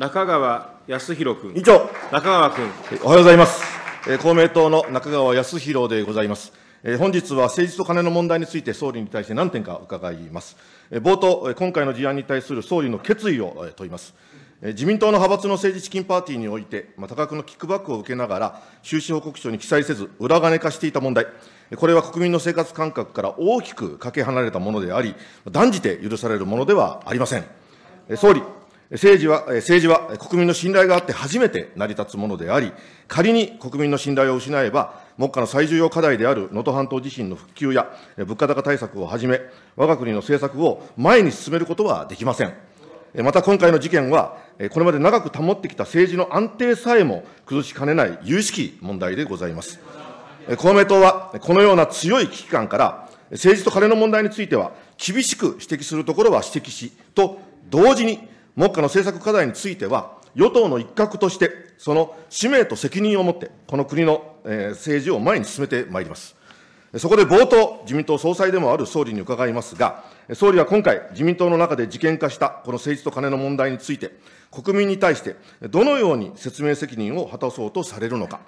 中川康弘君。委員長。中川君。おはようございます。公明党の中川康弘でございます。本日は政治とカネの問題について総理に対して何点か伺います。冒頭、今回の事案に対する総理の決意を問います。自民党の派閥の政治資金パーティーにおいて、多額のキックバックを受けながら、収支報告書に記載せず、裏金化していた問題、これは国民の生活感覚から大きくかけ離れたものであり、断じて許されるものではありません。総理、政治は、政治は国民の信頼があって初めて成り立つものであり、仮に国民の信頼を失えば、目下の最重要課題である能登半島地震の復旧や物価高対策をはじめ、我が国の政策を前に進めることはできません。また今回の事件は、これまで長く保ってきた政治の安定さえも崩しかねない有識問題でございます。公明党はこのような強い危機感から、政治と金の問題については、厳しく指摘するところは指摘し、と同時に、目下の政策課題については、与党の一角として、その使命と責任を持って、この国の、え政治を前に進めてまいります。そこで冒頭、自民党総裁でもある総理に伺いますが、総理は今回、自民党の中で事件化したこの政治とカネの問題について、国民に対してどのように説明責任を果たそうとされるのか、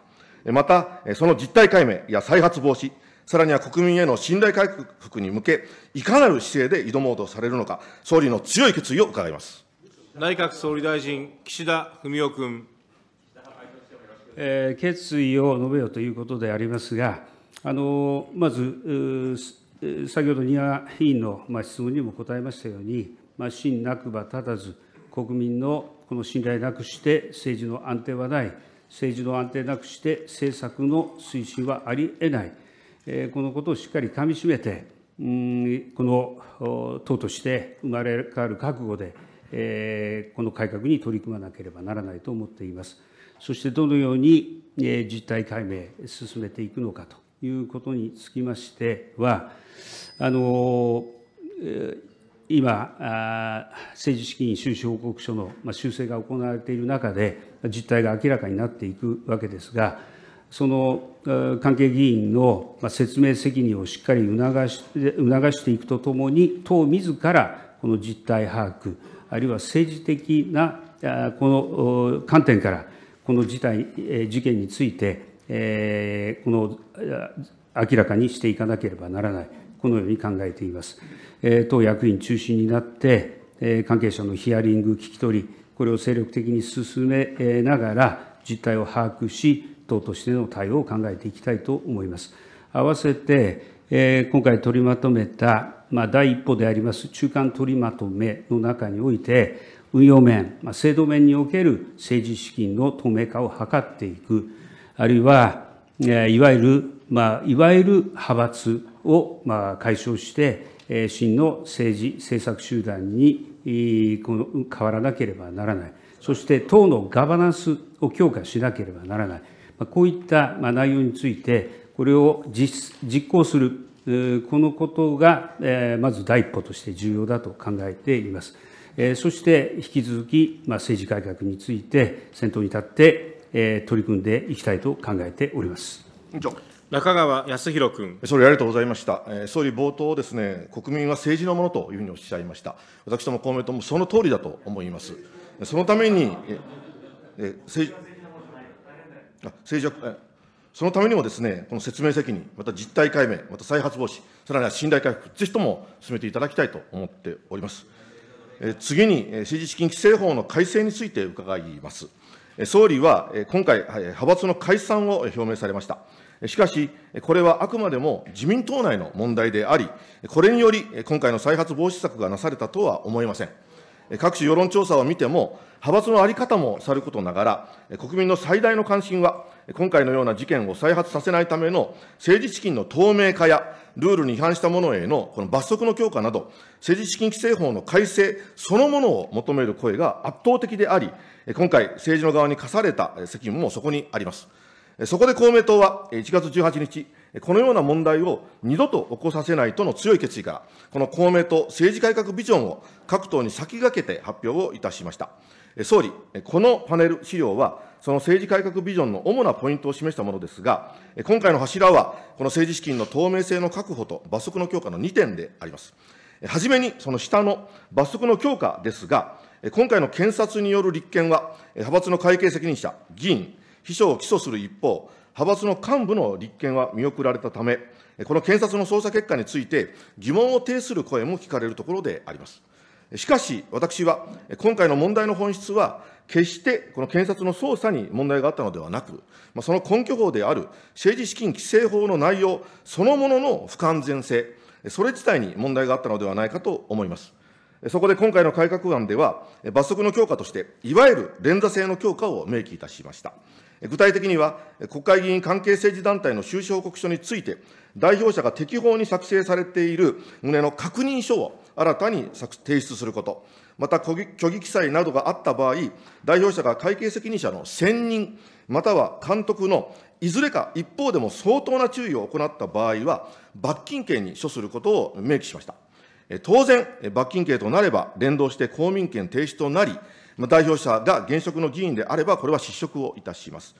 また、その実態解明や再発防止、さらには国民への信頼回復に向け、いかなる姿勢で挑もうとされるのか、総理の強い決意を伺います。内閣総理大臣、岸田文雄君。え決意を述べよということでありますが、あのまず、先ほど丹羽委員の、まあ、質問にも答えましたように、まあ、真なくば立たず、国民のこの信頼なくして政治の安定はない、政治の安定なくして政策の推進はありえない、えこのことをしっかりかみしめて、うんこの党として生まれ変わる覚悟で、えー、この改革に取り組まなければならないと思っています。そしてどのように、えー、実態解明、進めていくのかということにつきましては、あのー、今あ、政治資金収支報告書の、まあ、修正が行われている中で、実態が明らかになっていくわけですが、その関係議員の説明責任をしっかり促して促していくとともに、党自らこの実態把握、あるいは政治的なこの観点から、この事態、事件について、えこの明らかにしていかなければならない、このように考えています。え党役員中心になって、え関係者のヒアリング、聞き取り、これを精力的に進めながら、実態を把握し、党としての対応を考えていきたいと思います。合わせて、え今回取りまとめた、まあ、第一歩であります中間取りまとめの中において、運用面、まあ、制度面における政治資金の透明化を図っていく、あるいは、えいわゆる、まあ、いわゆる派閥を、まあ、解消して、え真の政治政策集団に、この変わらなければならない。そして党のガバナンスを強化しなければならない。まこういった、ま内容について、これを実行する、このことがまず第一歩として重要だと考えています。そして引き続き政治改革について先頭に立って取り組んでいきたいと考えております。中川康弘君。総理、ありがとうございました。総理、冒頭ですね、国民は政治のものというふうにおっしゃいました。私ども公明党もその通りだと思います。そのために、ええ政治、政治は、そのためにもですね、この説明責任、また実態解明、また再発防止、さらには信頼回復、ぜひとも進めていただきたいと思っております。え次に、政治資金規正法の改正について伺います。総理は今回、派閥の解散を表明されました。しかし、これはあくまでも自民党内の問題であり、これにより、今回の再発防止策がなされたとは思えません。各種世論調査を見ても、派閥の在り方もさることながら、国民の最大の関心は、今回のような事件を再発させないための政治資金の透明化や、ルールに違反した者へのこの罰則の強化など、政治資金規正法の改正そのものを求める声が圧倒的であり、今回、政治の側に課された責務もそこにあります。そこで公明党は1月18日、このような問題を二度と起こさせないとの強い決意から、この公明党政治改革ビジョンを各党に先駆けて発表をいたしました。総理、このパネル資料は、その政治改革ビジョンの主なポイントを示したものですが、今回の柱は、この政治資金の透明性の確保と罰則の強化の2点であります。はじめに、その下の罰則の強化ですが、今回の検察による立件は、派閥の会計責任者、議員、秘書を起訴する一方、派閥の幹部の立件は見送られたため、この検察の捜査結果について、疑問を呈する声も聞かれるところであります。しかし、私は、今回の問題の本質は、決してこの検察の捜査に問題があったのではなく、その根拠法である政治資金規正法の内容そのものの不完全性、それ自体に問題があったのではないかと思います。そこで今回の改革案では、罰則の強化として、いわゆる連座制の強化を明記いたしました。具体的には、国会議員関係政治団体の収支報告書について、代表者が適法に作成されている旨の確認書を新たに提出すること、また虚偽記載などがあった場合、代表者が会計責任者の選任、または監督のいずれか一方でも相当な注意を行った場合は、罰金刑に処することを明記しました。当然、罰金刑となれば、連動して公民権停止となり、代表者が現職の議員であれば、これは失職をいたします。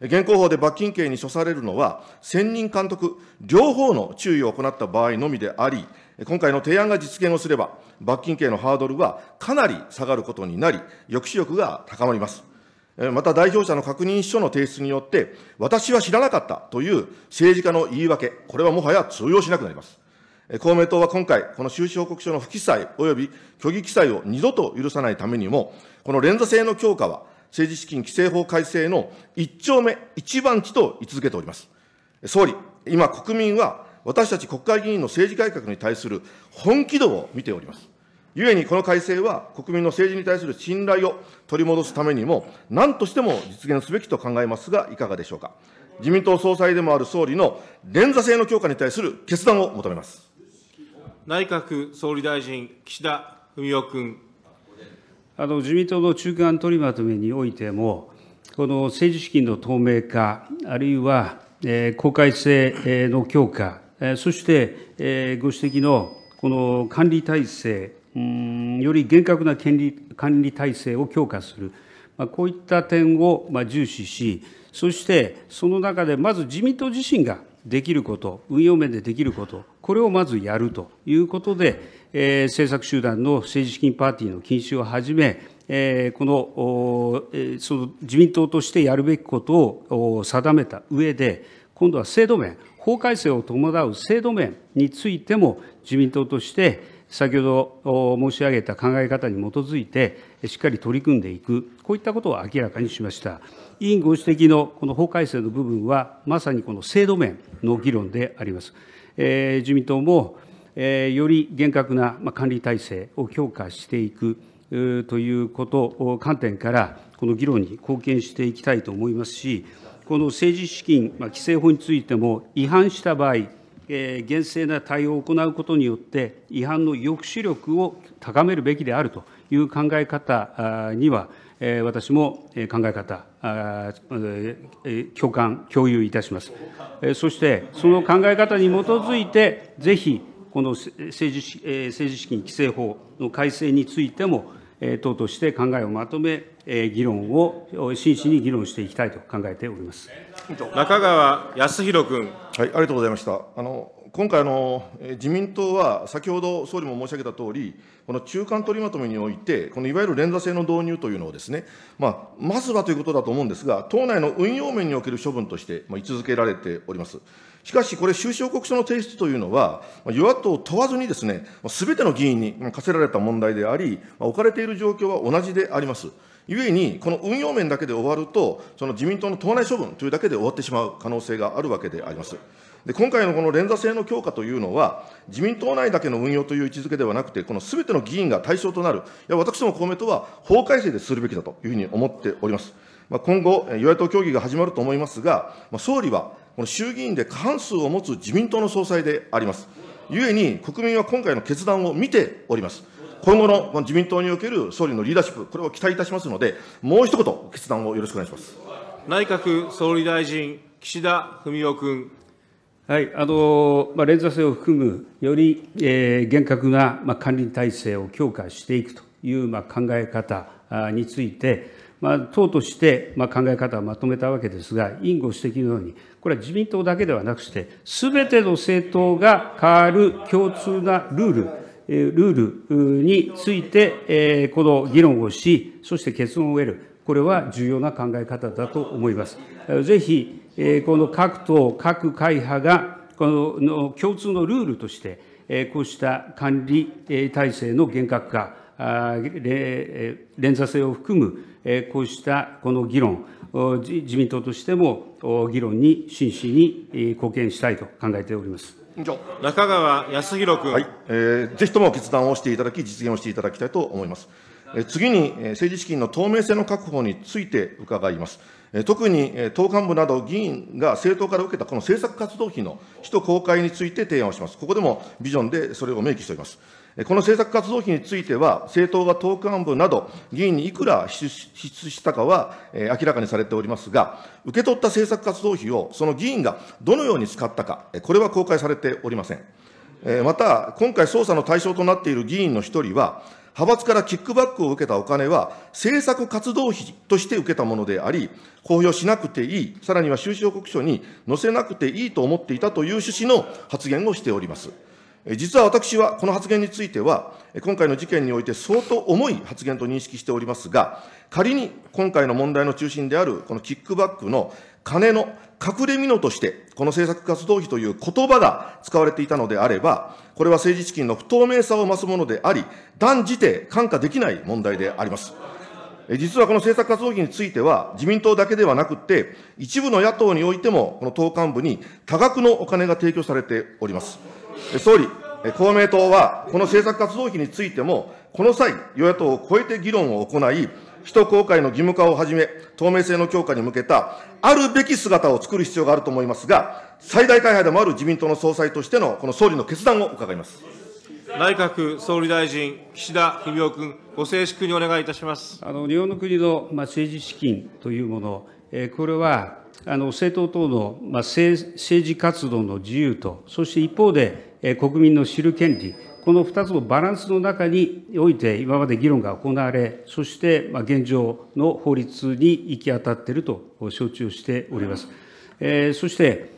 現行法で罰金刑に処されるのは、専任監督、両方の注意を行った場合のみであり、今回の提案が実現をすれば、罰金刑のハードルはかなり下がることになり、抑止力が高まります。また代表者の確認書の提出によって、私は知らなかったという政治家の言い訳、これはもはや通用しなくなります。公明党は今回、この収支報告書の不記載および虚偽記載を二度と許さないためにも、この連座制の強化は、政治資金規正法改正の一丁目一番地と位置づけております。総理、今、国民は私たち国会議員の政治改革に対する本気度を見ております。ゆえにこの改正は国民の政治に対する信頼を取り戻すためにも、何としても実現すべきと考えますが、いかがでしょうか。自民党総裁でもある総理の連座制の強化に対する決断を求めます。内閣総理大臣、岸田文雄君。自民党の中間取りまとめにおいても、この政治資金の透明化、あるいは公開性の強化、そしてご指摘のこの管理体制、より厳格な権利管理体制を強化する、こういった点を重視し、そしてその中でまず自民党自身ができること、運用面でできること、これをまずやるということで、えー、政策集団の政治資金パーティーの禁止をはじめ、えー、この、えー、その自民党としてやるべきことを定めた上で、今度は制度面、法改正を伴う制度面についても、自民党として、先ほど申し上げた考え方に基づいて、しっかり取り組んでいく、こういったことを明らかにしました。委員ご指摘のこの法改正の部分は、まさにこの制度面の議論であります。え自民党も、えより厳格な管理体制を強化していくということ観点から、この議論に貢献していきたいと思いますし、この政治資金、まあ、規正法についても、違反した場合、え厳正な対応を行うことによって、違反の抑止力を高めるべきであるという考え方には、私も考え方、共感、共有いたします。そして、その考え方に基づいて、ぜひ、この政治政治資金規正法の改正についても、党として考えをまとめ、議論を真摯に議論していきたいと考えております中川康弘君、はい。ありがとうございました。あの今回あの、自民党は先ほど総理も申し上げたとおり、この中間取りまとめにおいて、このいわゆる連座制の導入というのをですね、まあ、まずはということだと思うんですが、党内の運用面における処分として、ま位置づけられております。しかし、これ、収支報告書の提出というのは、与野党問わずにですね、すべての議員に課せられた問題であり、置かれている状況は同じであります。ゆえに、この運用面だけで終わると、その自民党の党内処分というだけで終わってしまう可能性があるわけであります。で今回のこの連座制の強化というのは、自民党内だけの運用という位置づけではなくて、このすべての議員が対象となる、いや私ども公明党は法改正でするべきだというふうに思っております。まあ、今後、与野党協議が始まると思いますが、まあ、総理はこの衆議院で過半数を持つ自民党の総裁であります。ゆえに、国民は今回の決断を見ております。今後の自民党における総理のリーダーシップ、これを期待いたしますので、もう一言、決断をよろしくお願いします内閣総理大臣、岸田文雄君。はいあのまあ、連座制を含む、より、えー、厳格な、まあ、管理体制を強化していくという、まあ、考え方について、まあ、党として、まあ、考え方をまとめたわけですが、委員ご指摘のように、これは自民党だけではなくして、すべての政党が変わる共通なルール、ルールについて、この議論をし、そして結論を得る、これは重要な考え方だと思います。ぜひ、この各党、各会派が、この共通のルールとして、こうした管理体制の厳格化、連座性を含む、こうしたこの議論、自民党としても議論に真摯に貢献したいと考えております。中川康弘君、はいえー。ぜひとも決断をしていただき、実現をしていただきたいと思います。次に、政治資金の透明性の確保について伺います。特に党幹部など議員が政党から受けたこの政策活動費の使途公開について提案をします。ここでもビジョンでそれを明記しております。この政策活動費については、政党が党幹部など、議員にいくら支出したかは明らかにされておりますが、受け取った政策活動費をその議員がどのように使ったか、これは公開されておりません。また、今回、捜査の対象となっている議員の一人は、派閥からキックバックを受けたお金は、政策活動費として受けたものであり、公表しなくていい、さらには収支報告書に載せなくていいと思っていたという趣旨の発言をしております。実は私はこの発言については、今回の事件において相当重い発言と認識しておりますが、仮に今回の問題の中心である、このキックバックの金の隠れ蓑として、この政策活動費という言葉が使われていたのであれば、これは政治資金の不透明さを増すものであり、断じて看過できない問題であります。実はこの政策活動費については、自民党だけではなくて、一部の野党においても、この党幹部に多額のお金が提供されております。総理、公明党はこの政策活動費についても、この際、与野党を超えて議論を行い、人公開の義務化をはじめ、透明性の強化に向けた、あるべき姿を作る必要があると思いますが、最大会派でもある自民党の総裁としての、この総理の決断を伺います。内閣総理大臣、岸田文雄君、ご静粛にお願いいたしますあの日本の国の、まあ、政治資金というもの、えー、これはあの政党等の、まあ、政治活動の自由と、そして一方で、国民の知る権利、この2つのバランスの中において、今まで議論が行われ、そして現状の法律に行き当たっていると承知をしております。そして、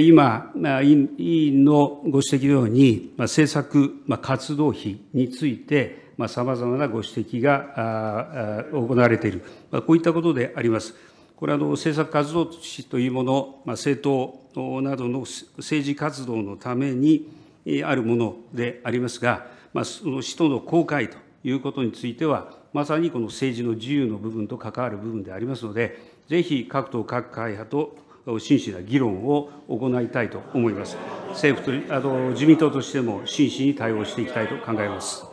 今、委員のご指摘のように、政策活動費について、さまざまなご指摘が行われている、こういったことであります。これは政策活動費というもの、政党などの政治活動のために、あるものでありますが、まその使途の公開ということについては、まさにこの政治の自由の部分と関わる部分でありますので、ぜひ各党、各会派と真摯な議論を行いたいと思います。政府とあの自民党としても真摯に対応していきたいと考えます。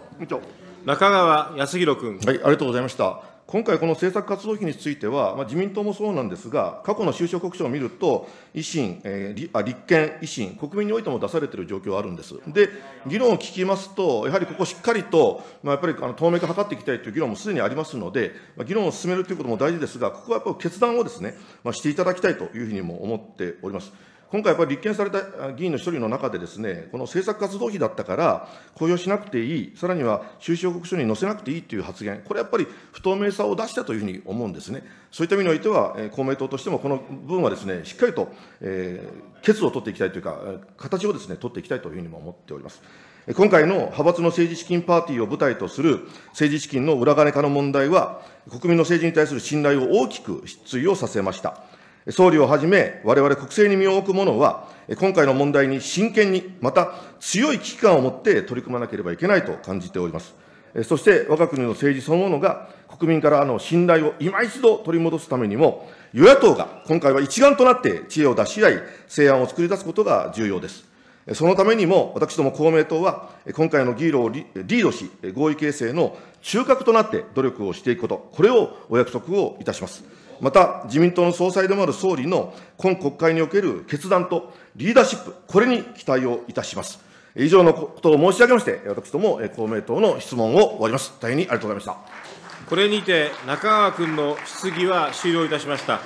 中川康弘君、はい、ありがとうございました。今回、この政策活動費については、まあ、自民党もそうなんですが、過去の収支報告書を見ると、維新、えーあ、立憲、維新、国民においても出されている状況はあるんです。で、議論を聞きますと、やはりここしっかりと、まあ、やっぱりあの透明化を図っていきたいという議論もすでにありますので、まあ、議論を進めるということも大事ですが、ここはやっぱり決断をですね、まあ、していただきたいというふうにも思っております。今回、やっぱり立件された議員の一人の中で、ですねこの政策活動費だったから、公表しなくていい、さらには収支報告書に載せなくていいという発言、これやっぱり不透明さを出したというふうに思うんですね。そういった意味においては、公明党としてもこの部分はですねしっかりと、えー、決を取っていきたいというか、形をですね取っていきたいというふうにも思っております。今回の派閥の政治資金パーティーを舞台とする政治資金の裏金化の問題は、国民の政治に対する信頼を大きく失墜をさせました。総理をはじめ、われわれ国政に身を置く者は、今回の問題に真剣に、また強い危機感を持って取り組まなければいけないと感じております。そして、我が国の政治そのものが、国民からの信頼を今一度取り戻すためにも、与野党が今回は一丸となって知恵を出し合い、成案を作り出すことが重要です。そのためにも、私ども公明党は、今回の議論をリードし、合意形成の中核となって努力をしていくこと、これをお約束をいたします。また自民党の総裁でもある総理の今国会における決断とリーダーシップ、これに期待をいたします。以上のことを申し上げまして、私ども公明党の質問を終わります。大変にありがとうございました。これにて中川君の質疑は終了いたしました。